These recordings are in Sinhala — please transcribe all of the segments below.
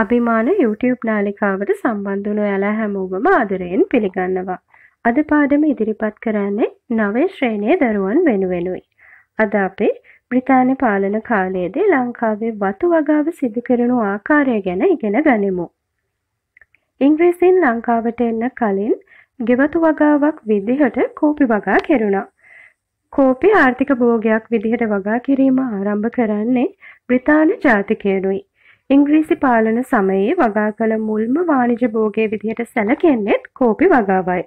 අභිමාන YouTube නාලිකාවට සම්බන්ධ වුණු යාලා හැමෝවම ආදරයෙන් පිළිගන්නවා. අද පාඩම ඉදිරිපත් කරන්නේ නවය ශ්‍රේණියේ දරුවන් වෙනුවෙනුයි. අද අපේ බ්‍රිතාන්‍ය පාලන කාලයේදී ලංකාවේ වතු වගාව සිදු කරන ආකාරය ගැන ඉගෙන ගනිමු. ඉංග්‍රීසියෙන් ලංකාවට එන්න කලින් ගෙවතු වගාවක් විදිහට කෝපි වගා කෙරුණා. කෝපි ආර්ථික භෝගයක් විදිහට වගා කිරීම ආරම්භ කරන්නේ බ්‍රිතාන්‍ය ජාතිකයනුයි. ඉංග්‍රීසි පාලන සමයේ වගා කළ මුල්ම වාණිජ භෝගයේ විදිහට සැලකෙන්නේත් කෝපි වගාවයි.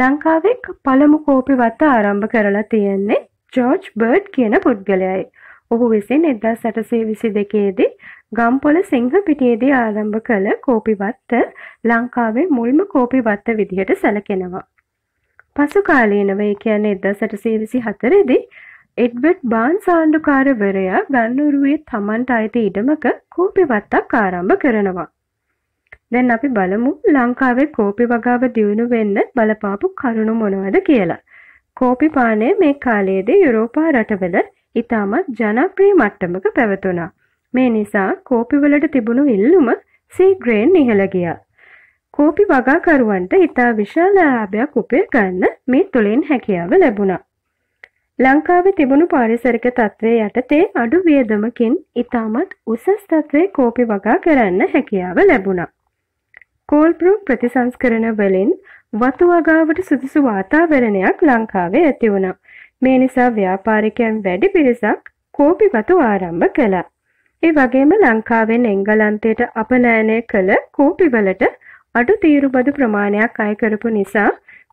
ලංකාවේ පළමු කෝපි වත්ත ආරම්භ කරලා තියෙන්නේ ජෝර්ජ් බර්ඩ් කියන පුද්ගලයයි. ඔහු විසින් 1822 දී ගම්පොළ සිංහපිටියේදී ආරම්භ කළ කෝපිවත්ත ලංකාවේ මුල්ම කෝපිවත්ත විදිහට සැලකෙනවා. පසු කාලීනව ඒ කියන්නේ 1824 දී එඩ්වඩ් බාන් සාණ්ඩුකාරවරයා ගන්නුරුවේ තමන්ට අයිති ඉඩමක කෝපිවත්තක් ආරම්භ කරනවා. දැන් අපි බලමු ලංකාවේ කෝපි වගාව දියුණු වෙන්න බලපාපු කරුණු මොනවද කියලා. කෝපි පානය මේ කාලයේදී යුරෝපා රටවල ඉතාමත් ජනප්‍රිය මට්ටමක පැවතුණා. මේ නිසා කෝපිවලට තිබුණු ඉල්ලුම සීග්‍රේන් ඉහළ ගියා. කෝපි වගාකරුවන්ට ඉතා විශාල ලාභයක් උපයගන්න මේ තුලින් හැකියාව ලැබුණා. ලංකාවේ තිබුණු පාරිසරික තත්ත්වය යටතේ අඩු වියදමකින් ඉතාමත් උසස් තත්ත්වයේ කෝපි වගා කරන්න හැකියාව ලැබුණා. කෝල්බ්‍රූ ප්‍රතිසංස්කරණ වලින් වතු වගාවට සුදුසු වාතාවරණයක් ලංකාවේ ඇති වුණා. මේ නිසා ව්‍යාපාරිකයන් වැඩි පිරිසක් කෝපි වතු ආරම්භ කළා. ඒ වගේම ලංකාවෙන් එංගලන්තයට අපනයනය කළ කෝපි වලට අඩු තීරුබදු ප්‍රමාණයක් අය කරපු නිසා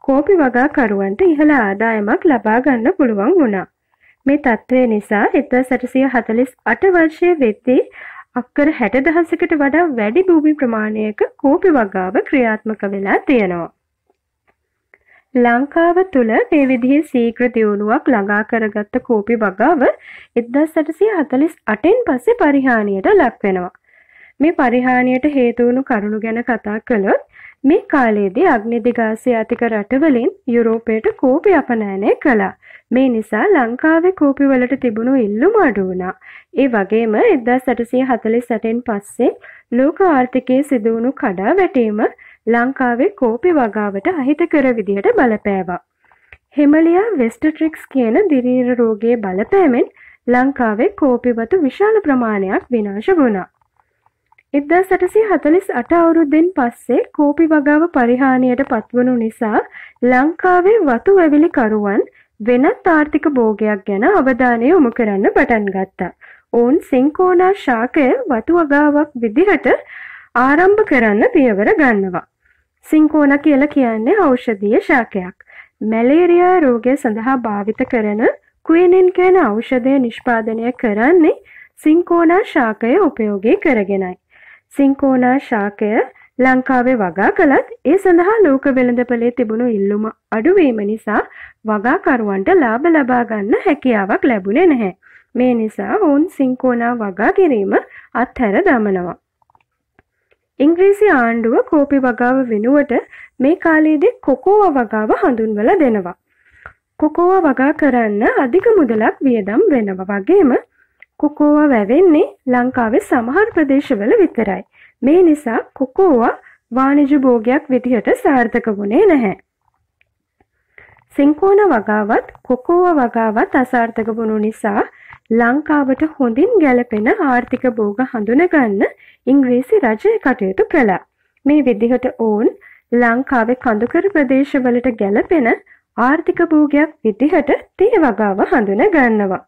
කෝපි වගාකරුවන්ට ඉහළ ආදායමක් ලබා ගන්න පුළුවන් වුණා. මේ තත්ත්වය නිසා 1948 වර්ෂයේ වෙද්දී අක්කර 60000කට වඩා වැඩි භූමි ප්‍රමාණයක කෝපි වගාව ක්‍රියාත්මක වෙලා තියෙනවා. ලංකාව තුළ මේ විදිහේ ශීඝ්‍ර දියුණුවක් ළඟා කරගත්ත කෝපි වගාව 1848න් පස්සේ පරිහානියට ලක් වෙනවා. මේ පරිහානියට හේතු වුණු කරුණු ගැන කතා කළොත් මේ කාලයේදී අග්නිදිගාසී අතික රටවලින් යුරෝපයට කෝපි අපනයනය කළා. මේ නිසා ලංකාවේ කෝපිවලට තිබුණු ඉල්ලුම අඩු වුණා. ඒ වගේම 1848න් පස්සේ ලෝක ආර්ථිකයේ සිදුවුණු කඩා වැටීම ලංකාවේ කෝපි වගාවට අහිතකර විදිහට බලපෑවා. හෙමලියා වෙස්ටට්‍රික්ස් කියන දිරීර රෝගයේ බලපෑමෙන් ලංකාවේ කෝපිවතු විශාල ප්‍රමාණයක් විනාශ වුණා. එදදා සටසි හතලිස් අට අවුරුද්දෙන් පස්සේ කෝපි වගාව පරිහානියට පත්වනු නිසා ලංකාවේ වතු වැවිලිකරුවන් වෙනත් ආර්ථික බෝගයක් ගැන අවධානය යොමු කරන්න පටන් ගත්තා. ඔවුන් සිංකෝනා ශාකය වතු වගාවක් විදිහට ආරම්භ කරන්න පියවර ගන්නවා. සිංකෝන කියලා කියන්නේ ඖෂධීය ශාකයක්. මැලේරියා රෝගය සඳහා භාවිත කරන ක්විනින් කියන ඖෂධය නිෂ්පාදනය කරන්නේ සිංකෝනා ශාකය උපයෝගී කරගෙනයි. සිංකෝනා ශාකය ලංකාවේ වගා කළත් ඒ සඳහා ලෝක වෙළඳපලේ තිබුණු ඉල්ලුම අඩුවීම නිසා වගාකරුවන්ට ලාභ ලබා ගන්න හැකියාවක් ලැබුණේ නැහැ. මේ නිසා ඔවුන් සිංකෝනා වගා කිරීම අත්හැර දමනවා. ඉංග්‍රීසි ආණ්ඩුව කෝපි වගාව වෙනුවට මේ කාලයේදී කොකෝව වගාව හඳුන්වලා දෙනවා. කොකෝව වගා කරන්න අධික මුදලක් වියදම් වෙනවා වගේම කොකෝවා වැවෙන්නේ ලංකාවේ සමහර ප්‍රදේශවල විතරයි. මේ නිසා කොකෝවා වාණිජ භෝගයක් විදිහට සාර්ථක වුණේ නැහැ. සිංකෝන වගාවත් කොකෝවා වගාවත් අසාර්ථක වුණු නිසා ලංකාවට හොඳින් ගැළපෙන ආර්ථික භෝග හඳුනගන්න ඉංග්‍රීසි රජය කටයුතු කළා. මේ විදිහට ඔවුන් ලංකාවේ කඳුකර ප්‍රදේශවලට ගැළපෙන ආර්ථික භෝගයක් විදිහට තේ වගාව හඳුනගන්නවා.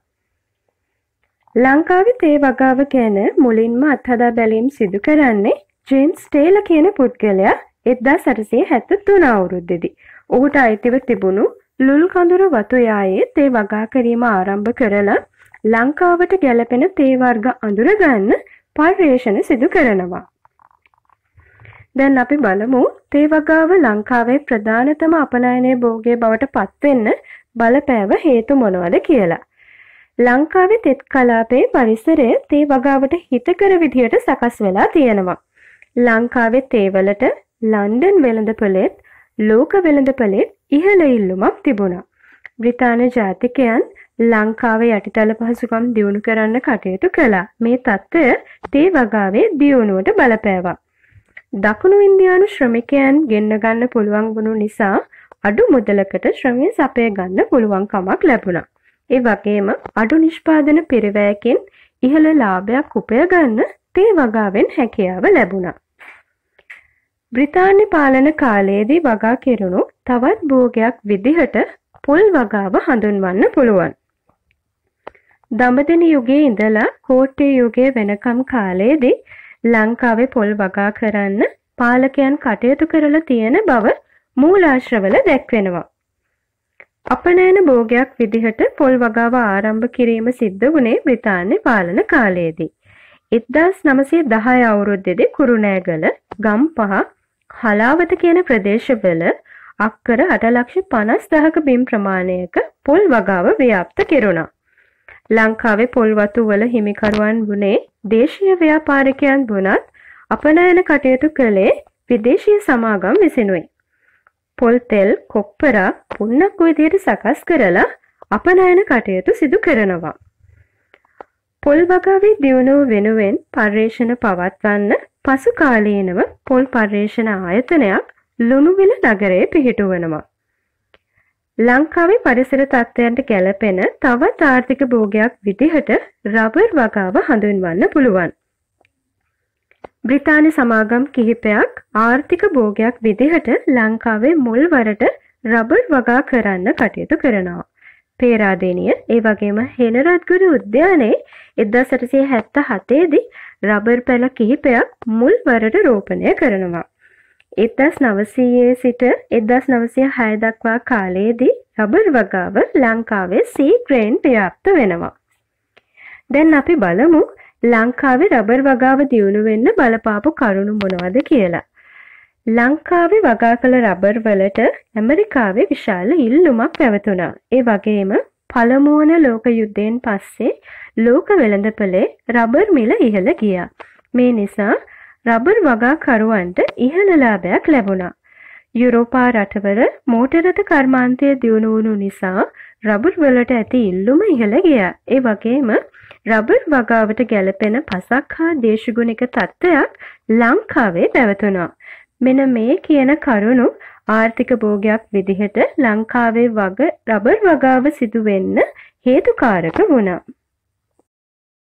ලංකාවේ තේ වගාව ගැන මුලින්ම අත්හදා බැලීම් සිදු කරන්නේ ජේම්ස් ටේල කියන පුද්ගලයා එද්දා සරසේ හැත්ත තුන අවුරුද්දෙදි. ඔහුට අයිතිව තිබුණු ලුල් කඳුරු වතු යායේ තේ වගා කිරීම ආරම්භ කරලා ලංකාවට ගැලපෙන තේ වර්ග අඳුරගන්න පර්යේෂණ සිදු කරනවා. දැන් අපි බලමු තේ වගාව ලංකාවේ ප්‍රධානතම අපනයනයේ භෝගේ බවට පත්වෙන්න බලපෑව හේතු මොනවද කියලා. ලංකාවේ තෙත් කලාපයේ පරිසරය තේ වගාවට හිතකර විදියට සකස් වෙලා තියෙනවා. ලංකාවේ තේවලට ලන්ඩන් වෙළඳපළෙත් ලෝක වෙළඳපළෙත් ඉහළ ඉල්ලුමක් තිබුණා. බ්‍රිතාන්‍ය ජාතිකයන් ලංකාවේ යටිතල පහසුකම් දියුණු කරන්න කටයුතු කළා. මේ தত্ত্বය තේ වගාවේ දියුණුවට බලපෑවා. දකුණු ඉන්දියානු ශ්‍රමිකයන් ගෙන්න ගන්න පුළුවන් වුණු නිසා අඩු මුදලකට ශ්‍රමය සපය ගන්න පුළුවන්කමක් ලැබුණා. ඒ වගේම අඩු නිෂ්පාදන පිරිවැයකින් ඉහළ ලාභයක් උපය ගන්න තේ වගාවෙන් හැකියාව ලැබුණා. බ්‍රිතාන්‍ය පාලන කාලයේදී වගා කෙරුණු තවත් භෝගයක් විදිහට පොල් වගාව හඳුන්වන්න පුළුවන්. දඹදෙන යුගයේ ඉඳලා කෝට්ටේ යුගයේ වෙනකම් කාලයේදී ලංකාවේ පොල් වගා කරන්න පාලකයන් කටයුතු කරලා තියෙන බව මූලාශ්‍රවල දැක්වෙනවා. අපනයන භෝගයක් විදිහට පොල් වගාව ආරම්භ කිරීම සිද්ධ වුණේ බ්‍රිතාන්‍ය පාලන කාලයේදී. 1910 අවුරුද්දේදී කුරුණෑගල, ගම්පහ, හලාවත කියන ප්‍රදේශවල අක්කර 8,50,000ක බිම් ප්‍රමාණයක පොල් වගාව ව්‍යාප්ත කෙරුණා. ලංකාවේ පොල් වතු වල හිමිකරුවන් වුණේ දේශීය ව්‍යාපාරිකයන් වුණත් අපනයන කටයුතු කළේ විදේශීය සමාගම් විසිනුයි. පොල් තෙල් කොප්පරා පුන්නක් විදියට සකස් කරලා අපනයන කටයුතු සිදු කරනවා. පොල් වගාවේ දියුණුව වෙනුවෙන් පර්යේෂණ පවත්වන්න පසු කාලීනව පොල් පර්යේෂණ ආයතනයක් ලුණුවිල නගරයේ පිහිටුවනවා. ලංකාවේ පරිසර තත්ත්වයන්ට ගැලපෙන තවත් ආර්ථික භෝගයක් විදිහට රබර් වගාව හඳුන්වන්න පුළුවන්. බ්‍රිතාන්‍ය සමාගම් කිහිපයක් ආර්ථික භෝගයක් විදිහට ලංකාවේ මුල් වරට රබර් වගා කරන්න කටයුතු කරනවා. පේරාදෙණිය ඒ වගේම හෙනරත්ගුරු උද්‍යානයේ 1877 දී රබර් පැල කිහිපයක් මුල් වරට රෝපණය කරනවා. 1900 සිට 1906 දක්වා කාලයේදී රබර් වගාව ලංකාවේ සී ග්‍රේන් ව්‍යාප්ත වෙනවා. දැන් අපි බලමු ලංකාවේ රබර් වගාව දියුණු වෙන්න බලපාපු කරුණු මොනවද කියලා. ලංකාවේ වගා කළ රබර් වලට ඇමරිකාවේ විශාල ඉල්ලුමක් පැවතුණා. ඒ වගේම පළමුවන ලෝක යුද්ධයෙන් පස්සේ ලෝක වෙළඳපලේ රබර් මිල ඉහළ ගියා. මේ නිසා රබර් වගාකරුවන්ට ඉහළ ලාභයක් ලැබුණා. යුරෝපා රටවල මෝටරත කර්මාන්තය දියුණු වුණු නිසා රබර් වලට ඇති ඉල්ලුම ඉහළ ගියා. ඒ වගේම රබර් වගාවට ගැළපෙන පසක් හා දේශගුණික තත්ත්වයක් ලංකාවේ පැවතුණා. මෙන මේ කියන කරුණු ආර්ථික භෝගයක් විදිහට ලංකාවේ වග රබර් වගාව සිදුවෙන්න හේතුකාරක වුණා.